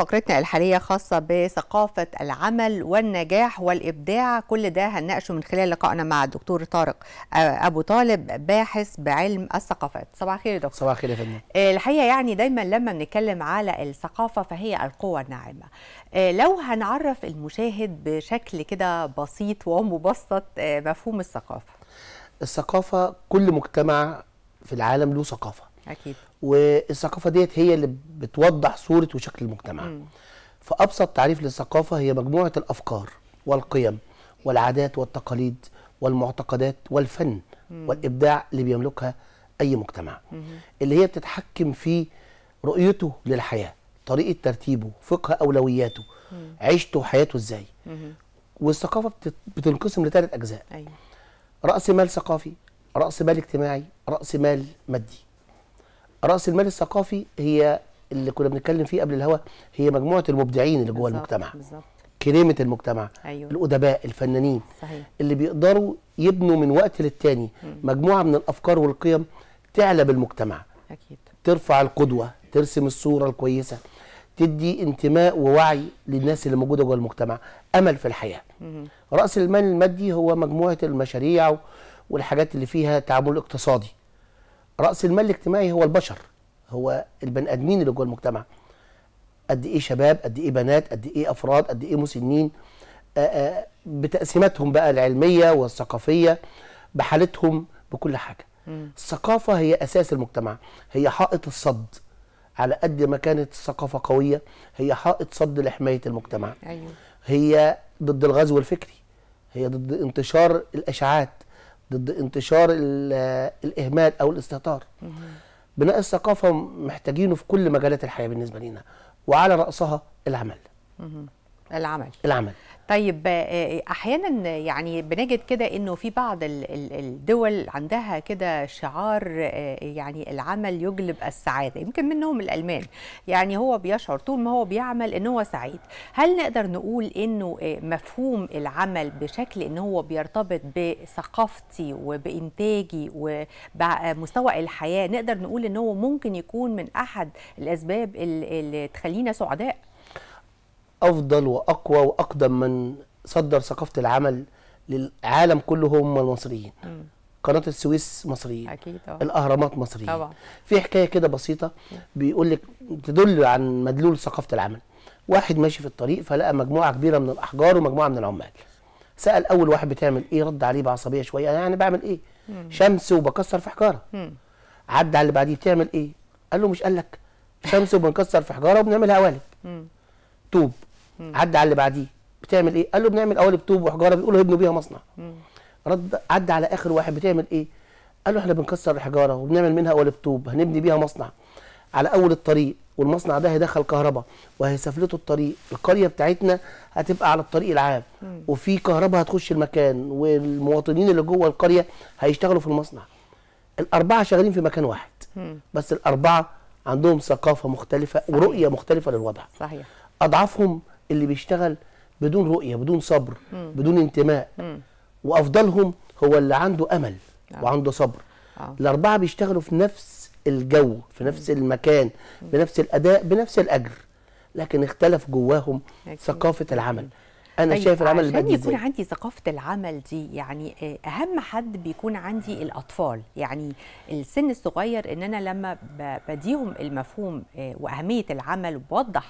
فقرتنا الحالية خاصة بثقافة العمل والنجاح والإبداع كل ده هنناقشه من خلال لقائنا مع الدكتور طارق آه، أبو طالب باحث بعلم الثقافات صباح الخير يا دكتور صباح الخير يا فندم آه، الحقيقة يعني دايما لما بنتكلم على الثقافة فهي القوة الناعمة آه، لو هنعرف المشاهد بشكل كده بسيط ومبسط مفهوم الثقافة الثقافة كل مجتمع في العالم له ثقافة اكيد والثقافه ديت هي اللي بتوضح صوره وشكل المجتمع م. فابسط تعريف للثقافه هي مجموعه الافكار والقيم والعادات والتقاليد والمعتقدات والفن م. والابداع اللي بيملكها اي مجتمع م. اللي هي بتتحكم في رؤيته للحياه طريقه ترتيبه فقه اولوياته م. عيشته وحياته ازاي والثقافه بتنقسم لثلاث اجزاء أيوة. راس مال ثقافي راس مال اجتماعي راس مال مادي راس المال الثقافي هي اللي كنا بنتكلم فيه قبل الهوا هي مجموعه المبدعين اللي جوه المجتمع بالظبط كريمه المجتمع أيوة. الادباء الفنانين صحيح. اللي بيقدروا يبنوا من وقت للتاني مم. مجموعه من الافكار والقيم تعلى بالمجتمع اكيد ترفع القدوه ترسم الصوره الكويسه تدي انتماء ووعي للناس اللي موجوده جوه المجتمع امل في الحياه مم. راس المال المادي هو مجموعه المشاريع والحاجات اللي فيها تعامل اقتصادي راس المال الاجتماعي هو البشر هو البني ادمين اللي جوه المجتمع قد ايه شباب قد ايه بنات قد ايه افراد قد ايه مسنين بتقسيماتهم بقى العلميه والثقافيه بحالتهم بكل حاجه الثقافه هي اساس المجتمع هي حائط الصد على قد ما كانت الثقافه قويه هي حائط صد لحمايه المجتمع أيوه. هي ضد الغزو الفكري هي ضد انتشار الاشاعات ضد انتشار الاهمال او الاستهتار بناء الثقافه محتاجينه في كل مجالات الحياه بالنسبه لينا وعلى راسها العمل العمل العمل طيب آه، آه، احيانا يعني بنجد كده انه في بعض الدول عندها كده شعار آه، يعني العمل يجلب السعاده يمكن منهم الالمان يعني هو بيشعر طول ما هو بيعمل ان هو سعيد هل نقدر نقول انه مفهوم العمل بشكل ان هو بيرتبط بثقافتي وبانتاجي ومستوى الحياه نقدر نقول ان هو ممكن يكون من احد الاسباب اللي تخلينا سعداء افضل واقوى واقدم من صدر ثقافه العمل للعالم كله هم المصريين قناه السويس مصريين اكيد طبعا آه. الاهرامات مصريين طبعا في حكايه كده بسيطه بيقول لك تدل عن مدلول ثقافه العمل واحد ماشي في الطريق فلقى مجموعه كبيره من الاحجار ومجموعه من العمال سال اول واحد بتعمل ايه رد عليه بعصبيه شويه يعني بعمل ايه مم. شمس وبكسر في حجاره عدى على اللي بعديه بتعمل ايه قال له مش قال لك شمس وبنكسر في حجاره وبنعملها قوالب طوب عدى على اللي بعديه بتعمل ايه قال له بنعمل قوالب طوب وحجاره بيقولوا هيبنوا بيها مصنع رد عدى على اخر واحد بتعمل ايه قال له احنا بنكسر الحجاره وبنعمل منها قوالب طوب هنبني بيها مصنع على اول الطريق والمصنع ده هيدخل كهرباء وهيسفلته الطريق القريه بتاعتنا هتبقى على الطريق العام وفي كهرباء هتخش المكان والمواطنين اللي جوه القريه هيشتغلوا في المصنع الاربعه شغالين في مكان واحد بس الاربعه عندهم ثقافه مختلفه صحيح. ورؤيه مختلفه للوضع صحيح اضعافهم اللي بيشتغل بدون رؤيه بدون صبر مم. بدون انتماء مم. وافضلهم هو اللي عنده امل آه. وعنده صبر آه. الاربعه بيشتغلوا في نفس الجو في نفس مم. المكان بنفس الاداء بنفس الاجر لكن اختلف جواهم أكيد. ثقافه العمل انا طيب شايف العمل اللي يكون يكون عندي ثقافه العمل دي يعني آه، اهم حد بيكون عندي الاطفال يعني السن الصغير ان انا لما بديهم المفهوم آه، واهميه العمل وبوضح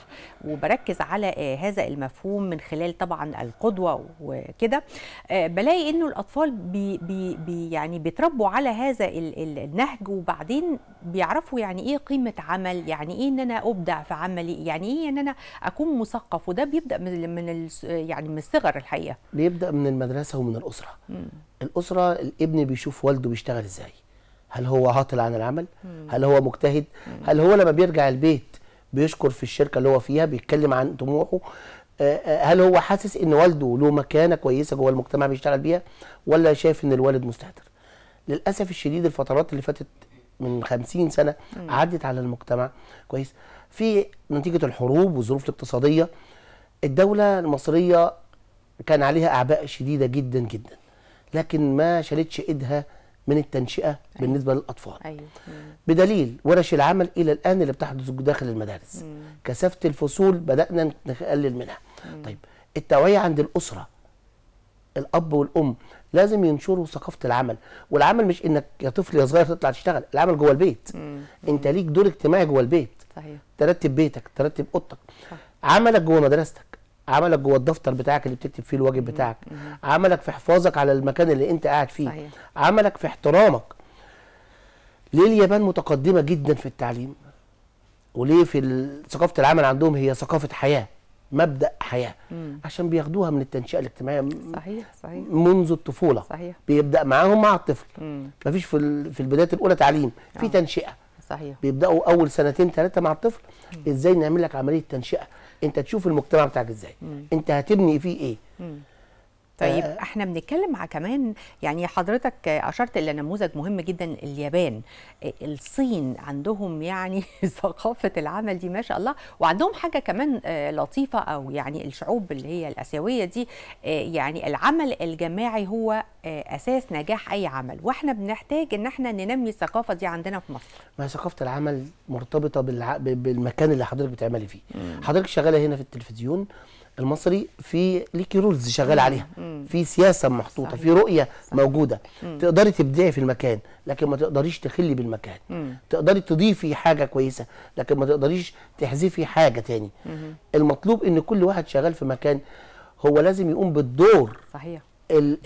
وبركز على آه، هذا المفهوم من خلال طبعا القدوه وكده بلاقي انه الاطفال بي بي يعني بيتربوا على هذا النهج وبعدين بيعرفوا يعني ايه قيمه عمل يعني ايه ان انا ابدع في عملي يعني ايه ان انا اكون مثقف وده بيبدا من يعني يعني من الصغر الحقيقه بيبدا من المدرسه ومن الاسره مم. الاسره الابن بيشوف والده بيشتغل ازاي هل هو عاطل عن العمل مم. هل هو مجتهد مم. هل هو لما بيرجع البيت بيشكر في الشركه اللي هو فيها بيتكلم عن طموحه آه، آه، هل هو حاسس ان والده له مكانه كويسه جوه المجتمع بيشتغل بيها ولا شايف ان الوالد مستهتر للاسف الشديد الفترات اللي فاتت من 50 سنه عدت على المجتمع كويس في نتيجه الحروب والظروف الاقتصاديه الدولة المصرية كان عليها أعباء شديدة جدا جدا لكن ما شالتش إيدها من التنشئة أيوة. بالنسبة للأطفال أيوة. بدليل ورش العمل إلى الآن اللي بتحدث داخل المدارس مم. كثافة الفصول بدأنا نقلل منها مم. طيب التوعية عند الأسرة الأب والأم لازم ينشروا ثقافة العمل والعمل مش إنك يا طفل يا صغير تطلع تشتغل العمل جوه البيت مم. أنت ليك دور اجتماعي جوه البيت صحيح. ترتب بيتك ترتب أوضتك عملك جوه مدرستك عملك جوه الدفتر بتاعك اللي بتكتب فيه الواجب بتاعك عملك في حفاظك على المكان اللي انت قاعد فيه صحيح. عملك في احترامك ليه اليابان متقدمه جدا في التعليم وليه في ثقافه العمل عندهم هي ثقافه حياه مبدا حياه مم. عشان بياخدوها من التنشئه الاجتماعيه صحيح صحيح منذ الطفوله صحيح بيبدا معاهم مع الطفل مم. مفيش في في البدايه الاولى تعليم في آه. تنشئه صحيح بيبداوا اول سنتين ثلاثه مع الطفل مم. ازاي نعمل لك عمليه تنشئه انت تشوف المجتمع بتاعك ازاي انت هتبني فيه ايه طيب آه. احنا بنتكلم مع كمان يعني حضرتك اشرت الى نموذج مهم جدا اليابان الصين عندهم يعني ثقافه العمل دي ما شاء الله وعندهم حاجه كمان آه، لطيفه او يعني الشعوب اللي هي الاسيويه دي آه، يعني العمل الجماعي هو آه، اساس نجاح اي عمل واحنا بنحتاج ان احنا ننمي الثقافه دي عندنا في مصر ما ثقافه العمل مرتبطه بالمكان اللي حضرتك بتعملي فيه حضرتك شغاله هنا في التلفزيون المصري في ليكي رولز شغال عليها في سياسه محطوطه صحيح. في رؤيه صحيح. موجوده مم. تقدري تبدعي في المكان لكن ما تقدريش تخلي بالمكان مم. تقدري تضيفي حاجه كويسه لكن ما تقدريش تحذفي حاجه تاني مم. المطلوب ان كل واحد شغال في مكان هو لازم يقوم بالدور صحيح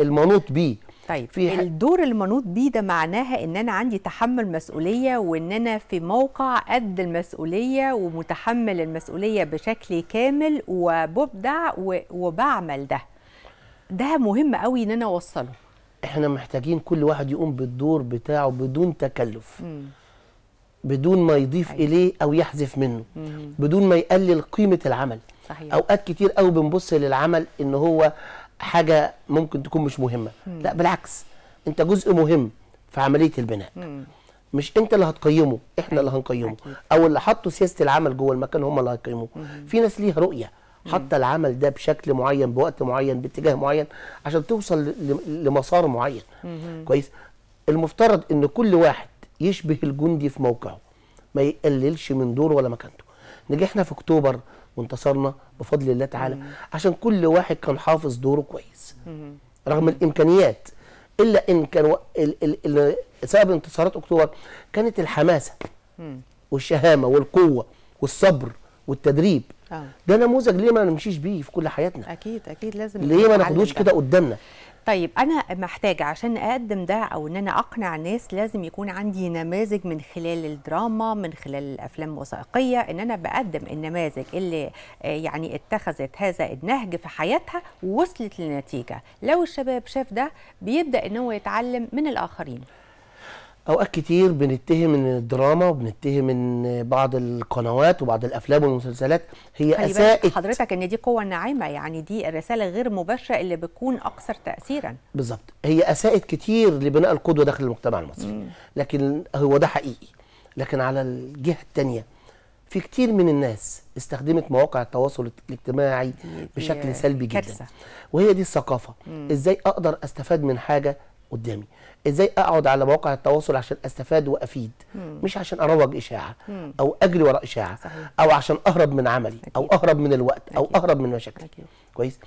المنوط بيه طيب في الدور المنوط بيه ده معناها ان انا عندي تحمل مسؤوليه وان انا في موقع قد المسؤوليه ومتحمل المسؤوليه بشكل كامل وببدع وبعمل ده ده مهم قوي ان انا اوصله احنا محتاجين كل واحد يقوم بالدور بتاعه بدون تكلف م. بدون ما يضيف أيوة. اليه او يحذف منه م. بدون ما يقلل قيمه العمل صحيح. اوقات كتير قوي بنبص للعمل ان هو حاجه ممكن تكون مش مهمه مم. لا بالعكس انت جزء مهم في عمليه البناء مم. مش انت اللي هتقيمه احنا اللي هنقيمه او اللي حطوا سياسه العمل جوه المكان هم اللي هيقيموه في ناس ليها رؤيه حاطه العمل ده بشكل معين بوقت معين باتجاه معين عشان توصل لمسار معين مم. كويس المفترض ان كل واحد يشبه الجندي في موقعه ما يقللش من دوره ولا مكانته نجحنا في اكتوبر وانتصرنا بفضل الله تعالى عشان كل واحد كان حافظ دوره كويس رغم الامكانيات الا ان كان و... ال... ال... ال... سبب انتصارات اكتوبر كانت الحماسه والشهامه والقوه والصبر والتدريب آه. ده نموذج ليه ما نمشيش بيه في كل حياتنا اكيد اكيد لازم ليه ما ناخدوش كده قدامنا طيب انا محتاجه عشان اقدم ده او ان انا اقنع الناس لازم يكون عندي نماذج من خلال الدراما من خلال الافلام الوثائقيه ان انا بقدم النماذج اللي آه، يعني اتخذت هذا النهج في حياتها ووصلت لنتيجه لو الشباب شاف ده بيبدا ان هو يتعلم من الاخرين اوقات كتير بنتهم ان الدراما وبنتهم ان بعض القنوات وبعض الافلام والمسلسلات هي اساءت حضرتك ان دي قوه ناعمه يعني دي الرساله غير مباشره اللي بتكون اكثر تاثيرا بالظبط هي اساءت كتير لبناء القدوه داخل المجتمع المصري مم. لكن هو ده حقيقي لكن على الجهه الثانيه في كتير من الناس استخدمت مواقع التواصل الاجتماعي بشكل سلبي جدا كارثة. وهي دي الثقافه مم. ازاي اقدر استفاد من حاجه قدامي ازاي اقعد على مواقع التواصل عشان استفاد وافيد مم. مش عشان اروج اشاعه مم. او اجري وراء اشاعه صحيح. او عشان اهرب من عملي أكيد. او اهرب من الوقت أكيد. او اهرب من مشاكلي كويس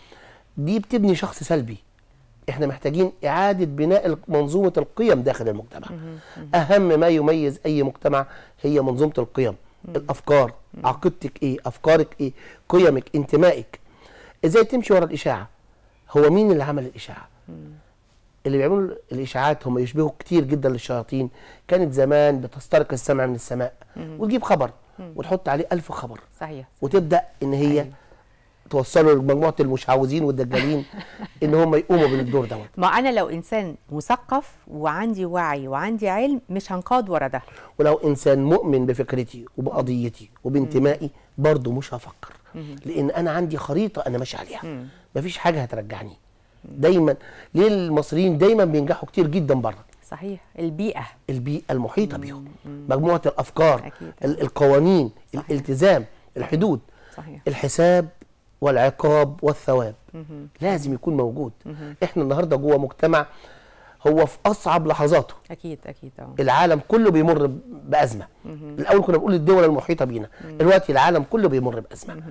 دي بتبني شخص سلبي احنا محتاجين اعاده بناء منظومه القيم داخل المجتمع مم. مم. اهم ما يميز اي مجتمع هي منظومه القيم مم. الافكار مم. عقيدتك ايه افكارك ايه قيمك انتمائك ازاي تمشي ورا الاشاعه هو مين اللي عمل الاشاعه مم. اللي بيعملوا الاشاعات هم يشبهوا كتير جدا للشياطين كانت زمان بتسترق السمع من السماء وتجيب خبر وتحط عليه ألف خبر صحيح وتبدا ان هي أيوه. توصلوا لمجموعه المشعوذين والدجالين ان هم يقوموا بالدور دوت ما انا لو انسان مثقف وعندي وعي وعندي علم مش هنقاد ورا ده ولو انسان مؤمن بفكرتي وبقضيتي وبانتمائي برضه مش هفكر لان انا عندي خريطه انا ماشي عليها مفيش حاجه هترجعني دايما ليه المصريين دايما بينجحوا كتير جدا بره صحيح البيئه البيئه المحيطه بيهم مجموعه الافكار أكيد. القوانين صحيح. الالتزام الحدود صحيح. الحساب والعقاب والثواب مم. لازم يكون موجود مم. احنا النهارده جوه مجتمع هو في اصعب لحظاته اكيد اكيد اه العالم كله بيمر بازمه مم. الاول كنا بنقول الدول المحيطه بينا دلوقتي العالم كله بيمر بازمه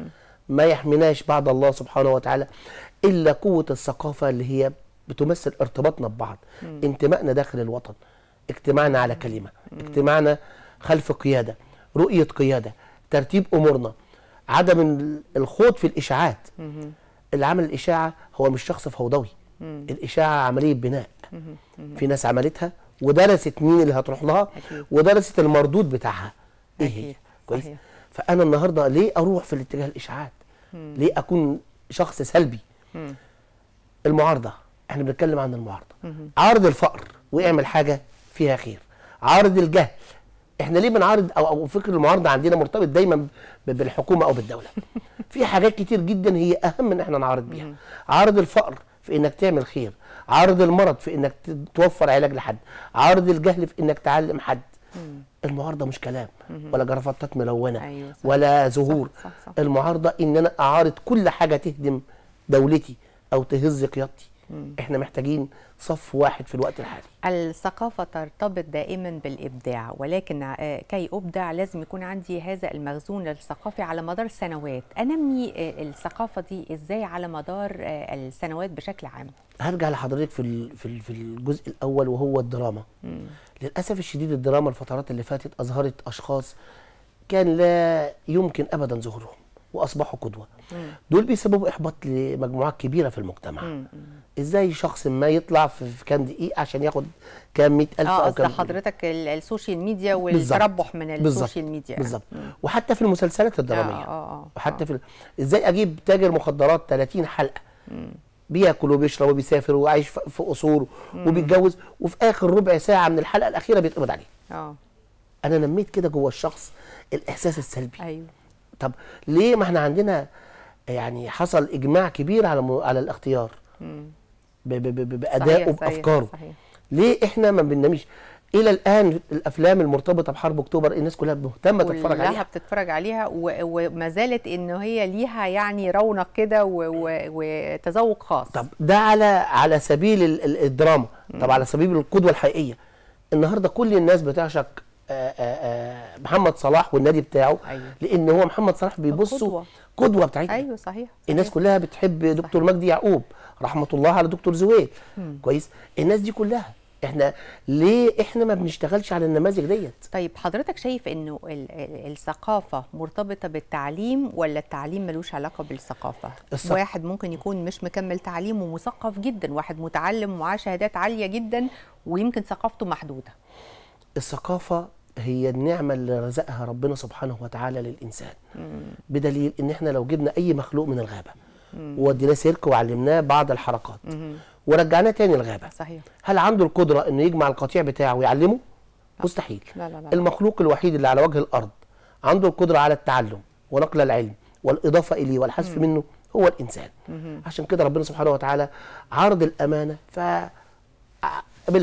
ما يحميناش بعد الله سبحانه وتعالى الا قوه الثقافه اللي هي بتمثل ارتباطنا ببعض مم. انتمائنا داخل الوطن اجتماعنا على كلمه مم. اجتماعنا خلف قياده رؤيه قياده ترتيب امورنا عدم الخوض في الاشاعات مم. اللي عمل الاشاعه هو مش شخص فوضوي مم. الاشاعه عمليه بناء مم. مم. في ناس عملتها ودرست مين اللي هتروح لها ودرست المردود بتاعها ايه هي كويس فانا النهارده ليه اروح في الاتجاه الاشاعات ليه اكون شخص سلبي مم. المعارضه احنا بنتكلم عن المعارضه مم. عارض الفقر واعمل حاجه فيها خير عارض الجهل احنا ليه بنعارض او او فكر المعارضه عندنا مرتبط دايما بالحكومه او بالدوله في حاجات كتير جدا هي اهم ان احنا نعارض بيها عارض الفقر في انك تعمل خير عارض المرض في انك توفر علاج لحد عارض الجهل في انك تعلم حد المعارضه مش كلام ولا جرافات ملونه أيوة صح ولا زهور المعارضه ان انا اعارض كل حاجه تهدم دولتي او تهز قيادتي احنا محتاجين صف واحد في الوقت الحالي الثقافة ترتبط دائما بالإبداع ولكن آه، كي أبدع لازم يكون عندي هذا المخزون الثقافي على مدار سنوات أنمي آه، الثقافة دي إزاي على مدار آه، السنوات بشكل عام هرجع لحضرتك في في الجزء الأول وهو الدراما م. للأسف الشديد الدراما الفترات اللي فاتت أظهرت أشخاص كان لا يمكن أبدا ظهورهم واصبحوا قدوه دول بيسببوا احباط لمجموعات كبيره في المجتمع ازاي شخص ما يطلع في كام دقيقه عشان ياخد كام 100000 آه، او كام حضرتك السوشيال ميديا والتربح من السوشيال ميديا بالظبط وحتى في المسلسلات الدراميه آه آه آه, آه. وحتى في ازاي اجيب تاجر مخدرات 30 حلقه بياكل وبيشرب وبيسافر وعايش في قصور وبيتجوز وفي اخر ربع ساعه من الحلقه الاخيره بيتقبض عليه اه انا نميت كده جوه الشخص الاحساس السلبي ايوه طب ليه ما احنا عندنا يعني حصل اجماع كبير على م... على الاختيار بادائه بافكاره صحيح. ليه احنا ما بنناميش الى الان الافلام المرتبطه بحرب اكتوبر الناس كلها مهتمه تتفرج عليها بتتفرج عليها وما زالت ان هي ليها يعني رونق كده وتذوق خاص طب ده على على سبيل الدراما طب على سبيل القدوه الحقيقيه النهارده كل الناس بتعشق آه، آه، آه، محمد صلاح والنادي بتاعه أيوة. لان هو محمد صلاح بيبصوا قدوه بتاعتنا ايوه صحيح الناس كلها بتحب دكتور مجدي يعقوب رحمه الله على دكتور زويل كويس الناس دي كلها احنا ليه احنا ما بنشتغلش على النماذج ديت طيب حضرتك شايف انه الثقافه مرتبطه بالتعليم ولا التعليم ملوش علاقه بالثقافه الصف... واحد ممكن يكون مش مكمل تعليم ومثقف جدا واحد متعلم ومعاه شهادات عاليه جدا ويمكن ثقافته محدوده الثقافه هي النعمه اللي رزقها ربنا سبحانه وتعالى للانسان بدليل ان احنا لو جبنا اي مخلوق من الغابه ووديناه سيرك وعلمناه بعض الحركات ورجعناه تاني الغابه صحيح هل عنده القدره انه يجمع القطيع بتاعه ويعلمه مستحيل لا لا لا. المخلوق الوحيد اللي على وجه الارض عنده القدره على التعلم ونقل العلم والاضافه اليه والحذف منه هو الانسان عشان كده ربنا سبحانه وتعالى عرض الامانه فقبلها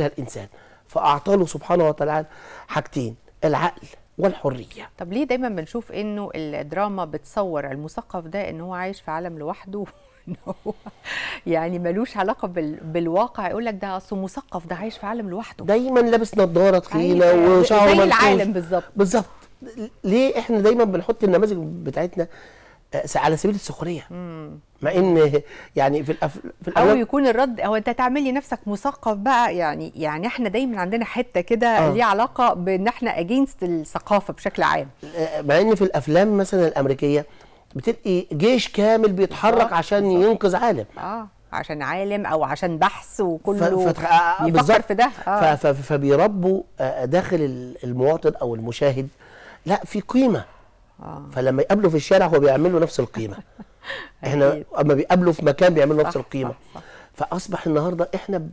الانسان فأعطى له سبحانه وتعالى حاجتين العقل والحرية طب ليه دايما بنشوف انه الدراما بتصور المثقف ده ان هو عايش في عالم لوحده يعني ملوش علاقه بال... بالواقع يقول لك ده اصل مثقف ده عايش في عالم لوحده دايما لابس نظاره تخينه وشعره زي العالم بالظبط بالظبط ليه احنا دايما بنحط النماذج بتاعتنا على سبيل السخريه مع ان يعني في الأف... في الأغلب او يكون الرد هو انت تعملي لي نفسك مثقف بقى يعني يعني احنا دايما عندنا حته كده آه. ليها علاقه بان احنا اجينست الثقافه بشكل عام آه، مع ان في الافلام مثلا الامريكيه بتلاقي جيش كامل بيتحرك آه. عشان صح. ينقذ عالم اه عشان عالم او عشان بحث وكله ف... آه، في ده آه. ف... ف... فبيربوا آه، داخل المواطن او المشاهد لا في قيمه آه. فلما يقابله في الشارع هو بيعمل له نفس القيمه احنا اما بيقابله في مكان بيعمل نفس القيمه صح صح. فاصبح النهارده احنا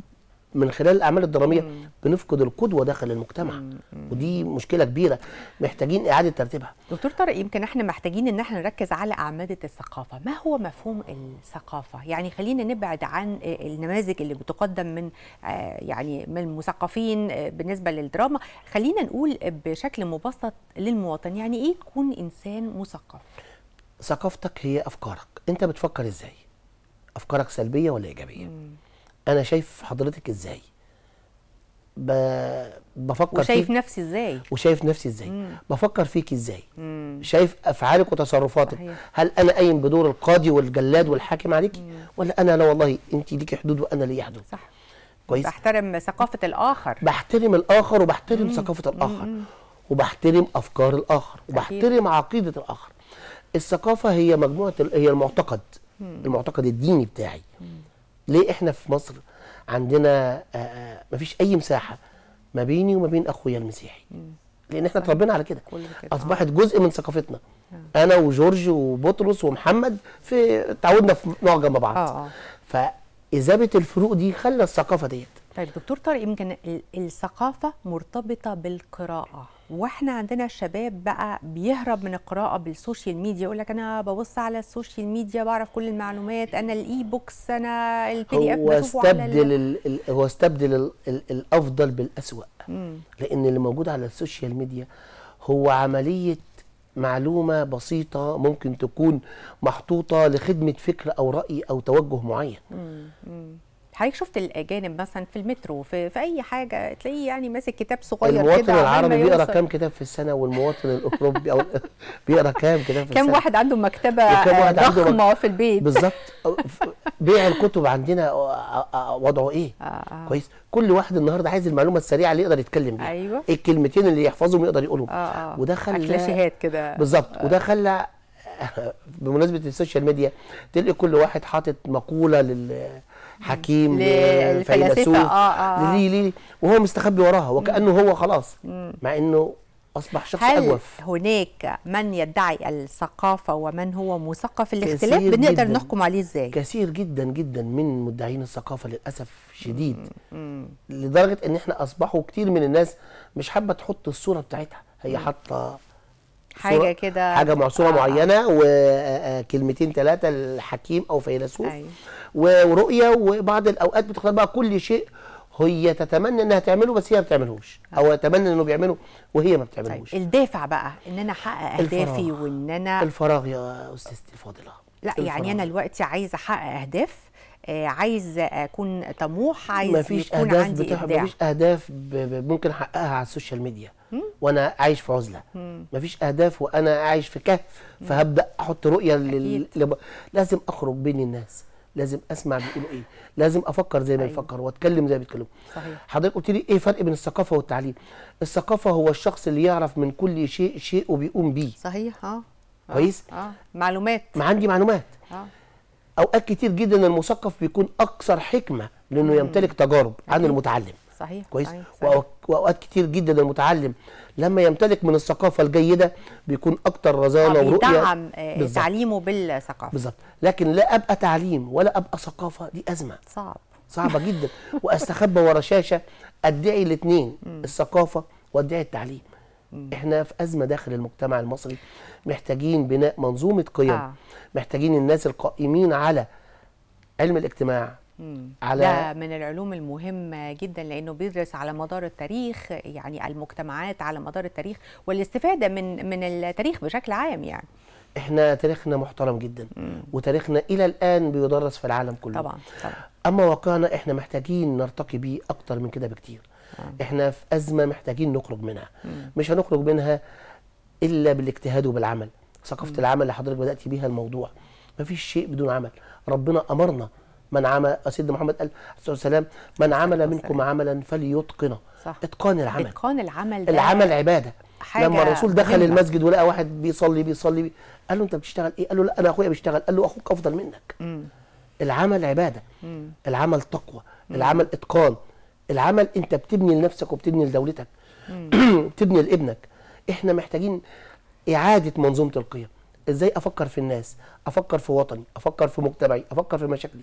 من خلال الاعمال الدراميه بنفقد القدوه داخل المجتمع ودي مشكله كبيره محتاجين اعاده ترتيبها دكتور طارق يمكن احنا محتاجين ان احنا نركز على اعمده الثقافه ما هو مفهوم الثقافه يعني خلينا نبعد عن النماذج اللي بتقدم من آه، يعني من المثقفين آه، بالنسبه للدراما خلينا نقول بشكل مبسط للمواطن يعني ايه تكون انسان مثقف ثقافتك هي افكارك انت بتفكر ازاي افكارك سلبيه ولا ايجابيه مم. انا شايف حضرتك ازاي ب... بفكر وشايف فيك نفسي ازاي وشايف نفسي ازاي مم. بفكر فيك ازاي مم. شايف افعالك وتصرفاتك صحيح. هل انا قايم بدور القاضي والجلاد والحاكم عليكي ولا انا لا والله انت ليكي حدود وانا ليا حدود صح كويس بحترم ثقافه الاخر بحترم الاخر وبحترم مم. ثقافه الاخر مم. وبحترم افكار الاخر وبحترم عقيده الاخر الثقافه هي مجموعه هي المعتقد مم. المعتقد الديني بتاعي مم. ليه احنا في مصر عندنا آه، آه، مفيش اي مساحه ما بيني وما بين اخويا المسيحي لان احنا اتربينا على كده اصبحت جزء من ثقافتنا آه. انا وجورج وبطرس ومحمد في تعودنا في نقعد مع بعض فاذابه الفروق دي خلى الثقافه ديت طيب دكتور طارق يمكن الثقافه مرتبطه بالقراءه واحنا عندنا شباب بقى بيهرب من القراءه بالسوشيال ميديا يقول لك انا ببص على السوشيال ميديا بعرف كل المعلومات انا الاي بوكس انا البي دي اف هو استبدل الـ هو استبدل الـ الـ الافضل بالاسوأ لان اللي موجود على السوشيال ميديا هو عمليه معلومه بسيطه ممكن تكون محطوطه لخدمه فكر او راي او توجه معين مم. مم. حضرتك شفت الاجانب مثلا في المترو في, في اي حاجه تلاقيه يعني ماسك كتاب صغير كده المواطن العربي بيقرا كام كتاب في السنه والمواطن الاوروبي او بيقرا كام كتاب في كم السنه كام واحد عنده مكتبه واحد ضخمه عنده في البيت بالظبط بيع الكتب عندنا وضعه ايه آه،, آه. كويس كل واحد النهارده عايز المعلومه السريعه اللي يقدر يتكلم بيها ايوه الكلمتين اللي يحفظهم يقدر يقولهم آه. آه. وده خلى كلاشيهات كده بالظبط آه. وده خلى بمناسبه السوشيال ميديا تلاقي كل واحد حاطط مقوله لل حكيم للفيلسوف آه، آه،, آه آه. ليه ليه وهو مستخبي وراها وكانه هو خلاص مع انه اصبح شخص هل أجوف. هناك من يدعي الثقافه ومن هو مثقف الاختلاف بنقدر جداً. نحكم عليه ازاي كثير جدا جدا من مدعين الثقافه للاسف شديد مم. لدرجه ان احنا اصبحوا كتير من الناس مش حابه تحط الصوره بتاعتها هي حاطه حاجه كده حاجه معصومه آه. معينه وكلمتين آه، آه، ثلاثه الحكيم او فيلسوف أيوه. ورؤيه وبعض الاوقات بتختار بقى كل شيء هي تتمنى انها تعمله بس هي ما بتعملهوش آه. او تتمنى انه بيعمله وهي ما بتعملهوش طيب. الدافع بقى ان انا احقق اهدافي وان انا الفراغ يا استاذتي الفاضله لا الفراغ. يعني انا دلوقتي عايزه احقق اهداف عايز اكون طموح عايز مفيش يكون أهداف عندي بتاع... مفيش اهداف ب... ممكن احققها على السوشيال ميديا وانا عايش في عزله مفيش اهداف وانا عايش في كهف فهبدا احط رؤيه لل... لازم اخرج بين الناس لازم اسمع بيقولوا ايه لازم افكر زي ما أيوه. بيفكروا واتكلم زي ما بيتكلموا حضرتك قلت لي ايه فرق بين الثقافه والتعليم الثقافه هو الشخص اللي يعرف من كل شيء شيء وبيقوم بيه صحيح اه, آه. كويس آه. معلومات ما عندي معلومات آه. اوقات كتير جدا المثقف بيكون اكثر حكمه لانه مم. يمتلك تجارب عن المتعلم صحيح كويس صحيح. واوقات كتير جدا المتعلم لما يمتلك من الثقافه الجيده بيكون اكتر رزانه آه، ورؤيه بيدعم آه، تعليمه بالثقافه بالظبط لكن لا ابقى تعليم ولا ابقى ثقافه دي ازمه صعب صعبه جدا واستخبى ورا شاشه ادعي الاثنين الثقافه وادعي التعليم احنا في ازمه داخل المجتمع المصري محتاجين بناء منظومه قيم آه. محتاجين الناس القائمين على علم الاجتماع على ده من العلوم المهمه جدا لانه بيدرس على مدار التاريخ يعني المجتمعات على مدار التاريخ والاستفاده من من التاريخ بشكل عام يعني احنا تاريخنا محترم جدا مم. وتاريخنا الى الان بيدرس في العالم كله طبعا, طبعا. اما واقعنا احنا محتاجين نرتقي بيه اكتر من كده بكتير مم. آه. احنا في ازمه محتاجين نخرج منها مم. مش هنخرج منها الا بالاجتهاد وبالعمل ثقافه العمل اللي حضرتك بدات بيها الموضوع مفيش شيء بدون عمل ربنا امرنا من عمل سيدنا محمد قال عليه السلام من عمل منكم عملا فليتقنه صح. اتقان العمل اتقان العمل ده العمل عباده حاجة لما الرسول دخل جميلة. المسجد ولقى واحد بيصلي بيصلي بي... قال له انت بتشتغل ايه قال له لا انا اخويا بيشتغل قال له اخوك افضل منك م. العمل عباده م. العمل تقوى م. العمل اتقان العمل انت بتبني لنفسك وبتبني لدولتك بتبني لابنك احنا محتاجين اعاده منظومه القيم ازاي افكر في الناس افكر في وطني افكر في مجتمعي افكر في مشاكلي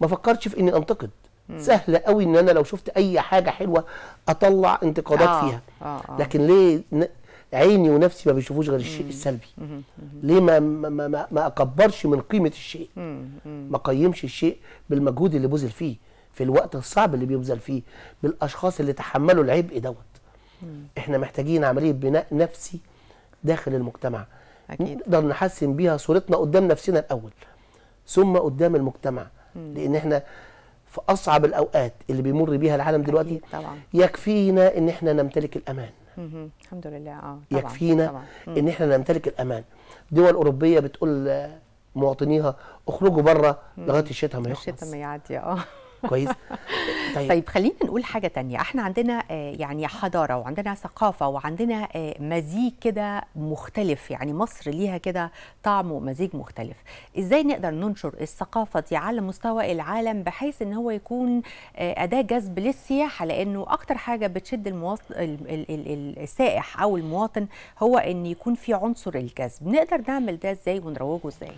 ما فكرتش في اني انتقد سهله قوي ان انا لو شفت اي حاجه حلوه اطلع انتقادات آه. فيها آه. آه. لكن ليه عيني ونفسي ما بيشوفوش غير الشيء مم. السلبي مم. ليه ما ما ما, ما اكبرش من قيمه الشيء ما قيمش الشيء بالمجهود اللي بذل فيه في الوقت الصعب اللي بيبذل فيه بالاشخاص اللي تحملوا العبء دوت احنا محتاجين عمليه بناء نفسي داخل المجتمع أكيد. نقدر نحسن بيها صورتنا قدام نفسنا الاول ثم قدام المجتمع م. لان احنا في اصعب الاوقات اللي بيمر بيها العالم دلوقتي طبعا. يكفينا ان احنا نمتلك الامان الحمد لله اه طبعا. يكفينا طبعا. ان احنا نمتلك الامان دول اوروبيه بتقول آه، مواطنيها اخرجوا بره لغايه الشتاء ما يخلص الشتاء ما يعدي اه كويس طيب, طيب خلينا نقول حاجه تانية احنا عندنا آه، يعني حضاره وعندنا ثقافه وعندنا آه، مزيج كده مختلف يعني مصر ليها كده طعم ومزيج مختلف ازاي نقدر ننشر الثقافه دي على مستوى العالم بحيث ان هو يكون آه، اداه جذب للسياحه لانه اكتر حاجه بتشد المواطن السائح او المواطن هو ان يكون في عنصر الجذب نقدر نعمل ده ازاي ونروجه ازاي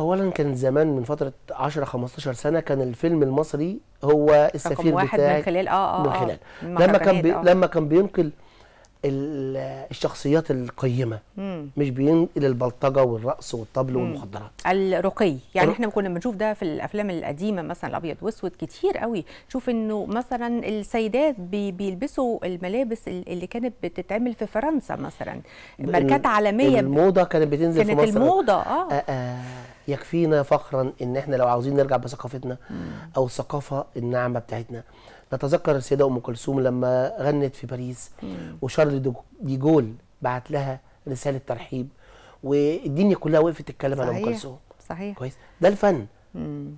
اولا كان زمان من فتره 10 15 سنه كان الفيلم المصري هو السفير واحد بتاعك من خلال اه اه من آه، خلال لما كان بي... آه. لما كان بينقل الشخصيات القيمه مم. مش بينقل البلطجه والرقص والطبل مم. والمخدرات الرقي يعني احنا كنا بنشوف ده في الافلام القديمه مثلا الابيض واسود كتير قوي شوف انه مثلا السيدات بي بيلبسوا الملابس اللي كانت بتتعمل في فرنسا مثلا ماركات عالميه الموضه كانت بتنزل كانت في مصر كانت الموضه اه, آه, آه يكفينا فخرا ان احنا لو عاوزين نرجع بثقافتنا مم. او الثقافه الناعمه بتاعتنا نتذكر السيده ام كلثوم لما غنت في باريس وشارل دي جول بعت لها رساله ترحيب والدنيا كلها وقفت تتكلم عن ام كلثوم صحيح كويس ده الفن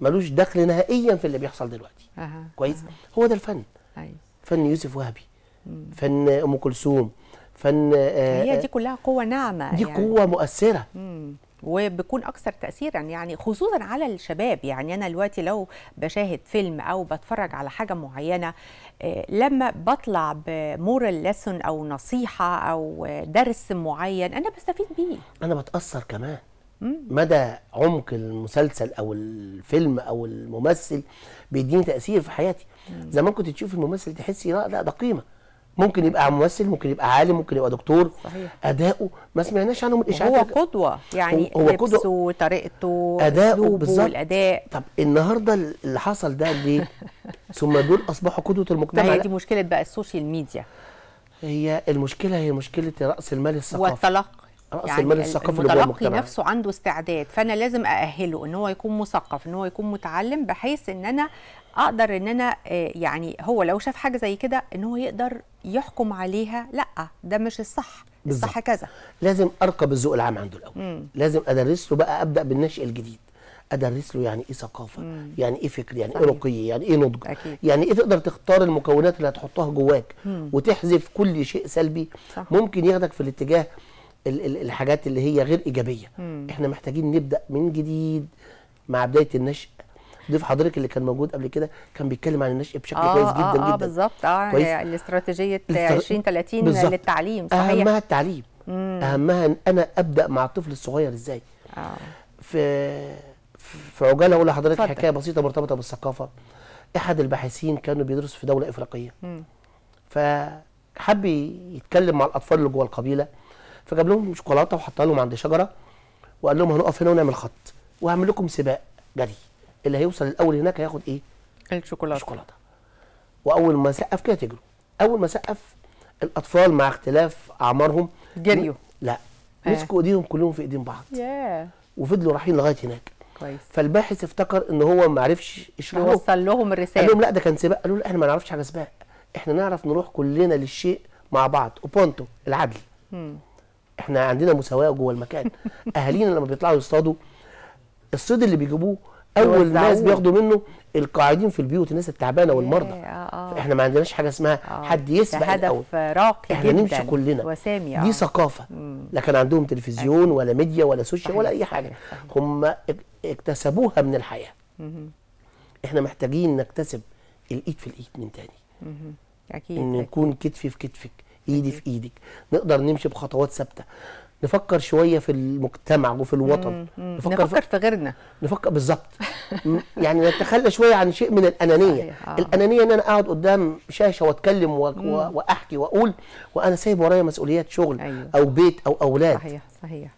ملوش دخل نهائيا في اللي بيحصل دلوقتي أه. كويس أه. هو ده الفن أي. أيوه. فن يوسف وهبي مم. فن ام كلثوم فن آه، هي دي آه، كلها قوه ناعمه دي يعني. قوه مؤثره مم. وبكون اكثر تاثيرا يعني خصوصا على الشباب يعني انا دلوقتي لو بشاهد فيلم او بتفرج على حاجه معينه آه، لما بطلع بمورال ليسون او نصيحه او درس معين انا بستفيد بيه انا بتاثر كمان مدى عمق المسلسل او الفيلم او الممثل بيديني تاثير في حياتي زمان كنت تشوف الممثل تحسي لا لا ده قيمه ممكن يبقى ممثل ممكن يبقى عالم ممكن يبقى دكتور صحيح. اداؤه ما سمعناش عنه من الاشاعات هو قدوه يعني هو لبسه طريقته اداؤه بالظبط الاداء طب النهارده اللي حصل ده ليه ثم دول اصبحوا قدوه المجتمع ما هي دي مشكله بقى السوشيال ميديا هي المشكله هي مشكله راس المال الثقافي والتلقي راس يعني المال الثقافي اللي المتلقي نفسه عنده استعداد فانا لازم ااهله ان هو يكون مثقف ان هو يكون متعلم بحيث ان انا اقدر ان انا آه، يعني هو لو شاف حاجه زي كده ان هو يقدر يحكم عليها لا ده مش الصح بالزبط. الصح كذا لازم ارقى بالذوق العام عنده الاول مم. لازم ادرس له بقى ابدا بالنشء الجديد ادرس له يعني ايه ثقافه مم. يعني ايه فكر يعني ايه صحيح. ايه رقي يعني ايه نضج أكيد. يعني ايه تقدر تختار المكونات اللي هتحطها جواك مم. وتحذف كل شيء سلبي صح. ممكن ياخدك في الاتجاه ال ال الحاجات اللي هي غير ايجابيه مم. احنا محتاجين نبدا من جديد مع بدايه النشء ضيف حضرتك اللي كان موجود قبل كده كان بيتكلم عن النشء بشكل آه كويس جدا آه, آه، جدا اه بالظبط اه يعني الاستراتيجيه 20 30 للتعليم صحيح اهمها التعليم مم. اهمها ان انا ابدا مع الطفل الصغير ازاي اه في في عجاله اقول لحضرتك حكايه بسيطه مرتبطه بالثقافه احد الباحثين كانوا بيدرسوا في دوله افريقيه فحب يتكلم مع الاطفال اللي جوه القبيله فجاب لهم شوكولاته وحطها لهم عند شجره وقال لهم هنقف هنا ونعمل خط وهعمل لكم سباق جري اللي هيوصل الاول هناك هياخد ايه؟ الشوكولاته الشوكولاته واول ما سقف كده تجروا اول ما سقف الاطفال مع اختلاف اعمارهم جريوا لا آه. مسكوا ايديهم كلهم في ايدين بعض yeah. وفضلوا رايحين لغايه هناك كويس فالباحث افتكر ان هو ما عرفش يشرح وصل لهم الرساله قال لهم لا ده كان سباق قالوا لا احنا ما نعرفش حاجه سباق احنا نعرف نروح كلنا للشيء مع بعض اوبونتو العدل احنا عندنا مساواه جوه المكان اهالينا لما بيطلعوا يصطادوا الصيد اللي بيجيبوه اول ناس بياخدوا منه القاعدين في البيوت الناس التعبانه والمرضى إيه، آه، آه. احنا ما عندناش حاجه اسمها آه. حد يسمع هدف راقي احنا جدا نمشي كلنا وسامي آه. دي ثقافه لا كان عندهم تلفزيون أكيد. ولا ميديا ولا سوشيال ولا اي حاجه هم اكتسبوها من الحياه مم. احنا محتاجين نكتسب الايد في الايد من تاني اكيد ان نكون كتفي في كتفك ايدي أكيد. في ايدك نقدر نمشي بخطوات ثابته نفكر شويه في المجتمع وفي الوطن مم. نفكر, نفكر في غيرنا نفكر بالظبط يعني نتخلى شويه عن شيء من الانانيه آه. الانانيه ان انا اقعد قدام شاشه واتكلم و... و... واحكي واقول وانا سايب ورايا مسؤوليات شغل أيوه. او بيت او اولاد صحيح صحيح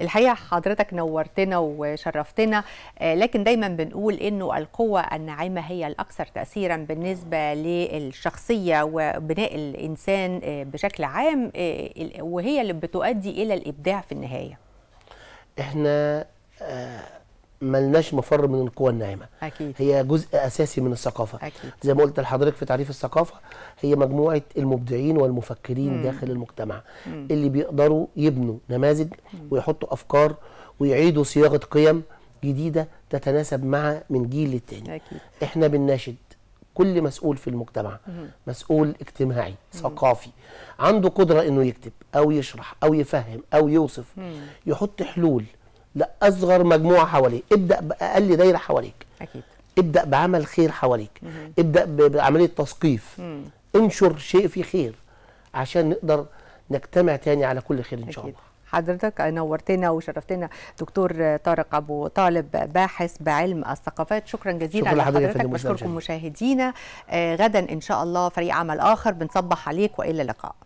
الحقيقه حضرتك نورتنا وشرفتنا آه، لكن دايما بنقول انه القوه الناعمه هي الاكثر تاثيرا بالنسبه للشخصيه وبناء الانسان آه، بشكل عام آه، وهي اللي بتؤدي الى الابداع في النهايه احنا ملناش مفر من القوى الناعمه أكيد. هي جزء اساسي من الثقافه أكيد. زي ما قلت لحضرتك في تعريف الثقافه هي مجموعه المبدعين والمفكرين مم. داخل المجتمع مم. اللي بيقدروا يبنوا نماذج مم. ويحطوا افكار ويعيدوا صياغه قيم جديده تتناسب مع من جيل للتاني أكيد. احنا بنناشد كل مسؤول في المجتمع مم. مسؤول اجتماعي مم. ثقافي عنده قدره انه يكتب او يشرح او يفهم او يوصف مم. يحط حلول لا اصغر مجموعه حواليه ابدا باقل دايره حواليك اكيد ابدا بعمل خير حواليك مم. ابدا بعمليه تثقيف انشر شيء فيه خير عشان نقدر نجتمع تاني على كل خير ان شاء الله حضرتك نورتنا وشرفتنا دكتور طارق ابو طالب باحث بعلم الثقافات شكرا جزيلا شكرا لحضرتك بشكركم مشاهدينا آه، غدا ان شاء الله فريق عمل اخر بنصبح عليك والى اللقاء